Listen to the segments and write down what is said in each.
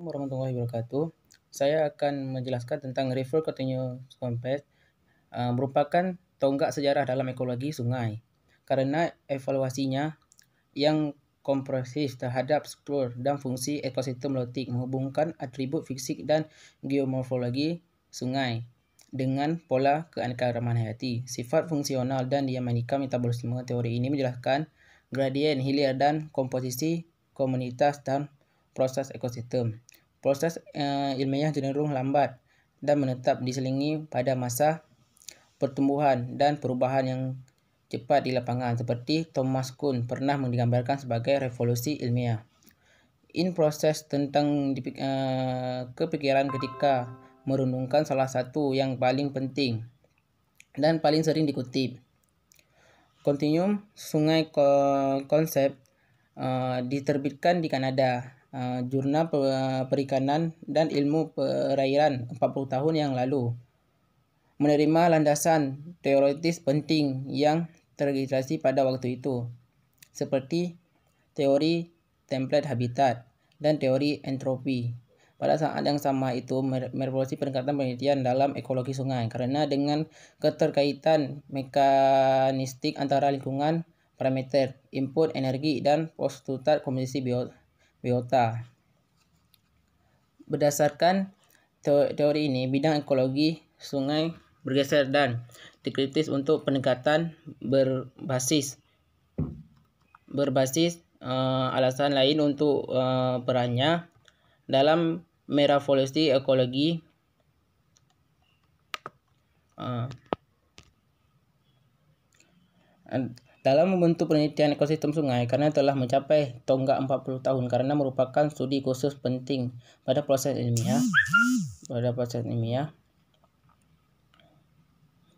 Assalamualaikum warahmatullahi wabarakatuh. Saya akan menjelaskan tentang river continuous compass uh, eh, merupakan tonggak sejarah dalam ekologi sungai karena evaluasinya yang komprehensif terhadap struktur dan fungsi ekosistem laut menghubungkan atribut fisik dan geomorfologi sungai dengan pola keanekaragaman hayati. Sifat fungsional dan dinamika metabolisme teori ini menjelaskan gradien, hilir, dan komposisi komunitas dan proses ekosistem. Proses eh, ilmiah cenderung lambat dan menetap diselingi pada masa pertumbuhan dan perubahan yang cepat di lapangan seperti Thomas Kuhn pernah menggambarkan sebagai revolusi ilmiah. In proses tentang eh, kepikiran ketika merundungkan salah satu yang paling penting dan paling sering dikutip. Continuum Sungai Konsep uh, diterbitkan di Kanada Ah, jurnal Perikanan dan Ilmu Perairan 40 tahun yang lalu. Menerima landasan teoritis penting yang terregistrasi pada waktu itu, seperti teori template habitat dan teori entropi. Pada saat yang sama itu merevolusi peningkatan penelitian dalam ekologi sungai karena dengan keterkaitan mekanistik antara lingkungan, parameter, input, energi, dan postulat kompetisi biot biota. Berdasarkan teori ini, bidang ekologi sungai bergeser dan dikritis untuk peningkatan berbasis berbasis uh, alasan lain untuk uh, eh, perannya dalam merevolusi ekologi uh, dalam membentuk penelitian ekosistem sungai karena telah mencapai tonggak 40 tahun karena merupakan studi khusus penting pada proses ilmiah ya. pada proses ilmiah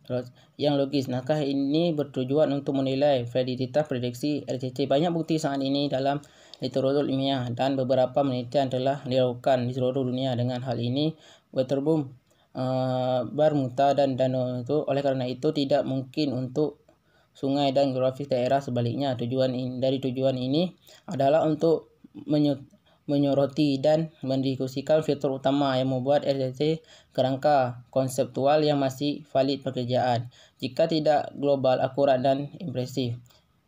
ya. yang logis nakah ini bertujuan untuk menilai validitas prediksi RCC banyak bukti saat ini dalam literatur ilmiah dan beberapa penelitian telah dilakukan di seluruh dunia dengan hal ini Waterboom uh, eh, muta dan Danau itu oleh karena itu tidak mungkin untuk sungai dan geografis daerah sebaliknya. Tujuan ini, dari tujuan ini adalah untuk menyoroti dan mendiskusikan fitur utama yang membuat RCC kerangka konseptual yang masih valid pekerjaan. Jika tidak global, akurat, dan impresif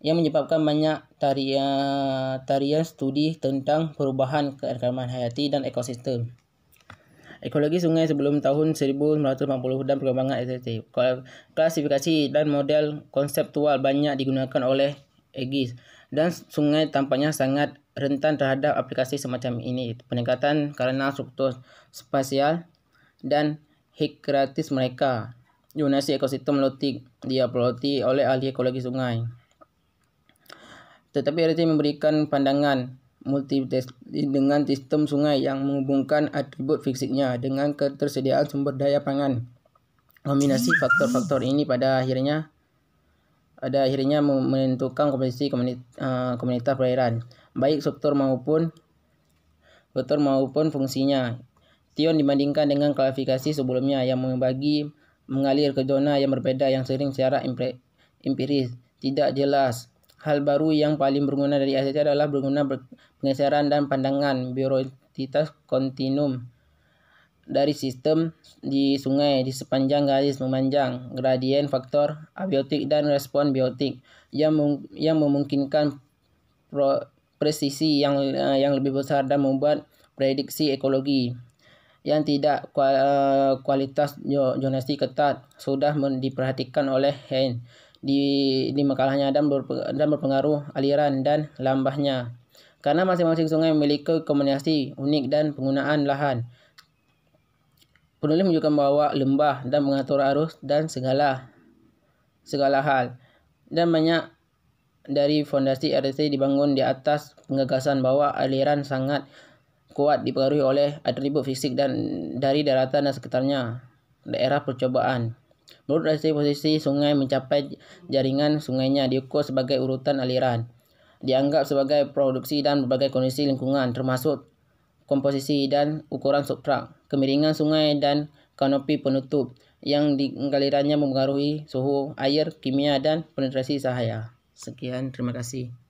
yang menyebabkan banyak tarian, tarian studi tentang perubahan keragaman hayati dan ekosistem ekologi sungai sebelum tahun 1980 dan perkembangan SST. Klasifikasi dan model konseptual banyak digunakan oleh EGIS dan sungai tampaknya sangat rentan terhadap aplikasi semacam ini. Peningkatan karena struktur spasial dan hikratis mereka. Yunasi ekosistem lotik diapeloti oleh ahli ekologi sungai. Tetapi RT memberikan pandangan multi dengan sistem sungai yang menghubungkan atribut fisiknya dengan ketersediaan sumber daya pangan. Kombinasi faktor-faktor ini pada akhirnya pada akhirnya menentukan komposisi komunitas, eh, komunitas perairan, baik struktur maupun struktur maupun fungsinya. Tion dibandingkan dengan klasifikasi sebelumnya yang membagi mengalir ke zona yang berbeda yang sering secara empiris tidak jelas Hal baru yang paling berguna dari ACC adalah berguna pengesaran dan pandangan biotitas kontinum dari sistem di sungai di sepanjang garis memanjang gradien faktor abiotik dan respon biotik yang mem yang memungkinkan pro presisi yang uh, yang lebih besar dan membuat prediksi ekologi yang tidak eh, kualitas jonasi ketat sudah diperhatikan oleh Hein di di makalahnya dan, berpe, dan berpengaruh aliran dan lambahnya. Karena masing-masing sungai memiliki komunikasi unik dan penggunaan lahan. Penulis menunjukkan bahwa lembah dan mengatur arus dan segala segala hal dan banyak dari fondasi rtc dibangun di atas penggagasan bahwa aliran sangat kuat dipengaruhi oleh atribut fisik dan dari daratan dan sekitarnya daerah percobaan. Menurut dari posisi sungai mencapai jaringan sungainya diukur sebagai urutan aliran. Dianggap sebagai produksi dan berbagai kondisi lingkungan termasuk komposisi dan ukuran substrat, kemiringan sungai dan kanopi penutup yang digalirannya mempengaruhi suhu air, kimia, dan penetrasi cahaya. Sekian, terima kasih.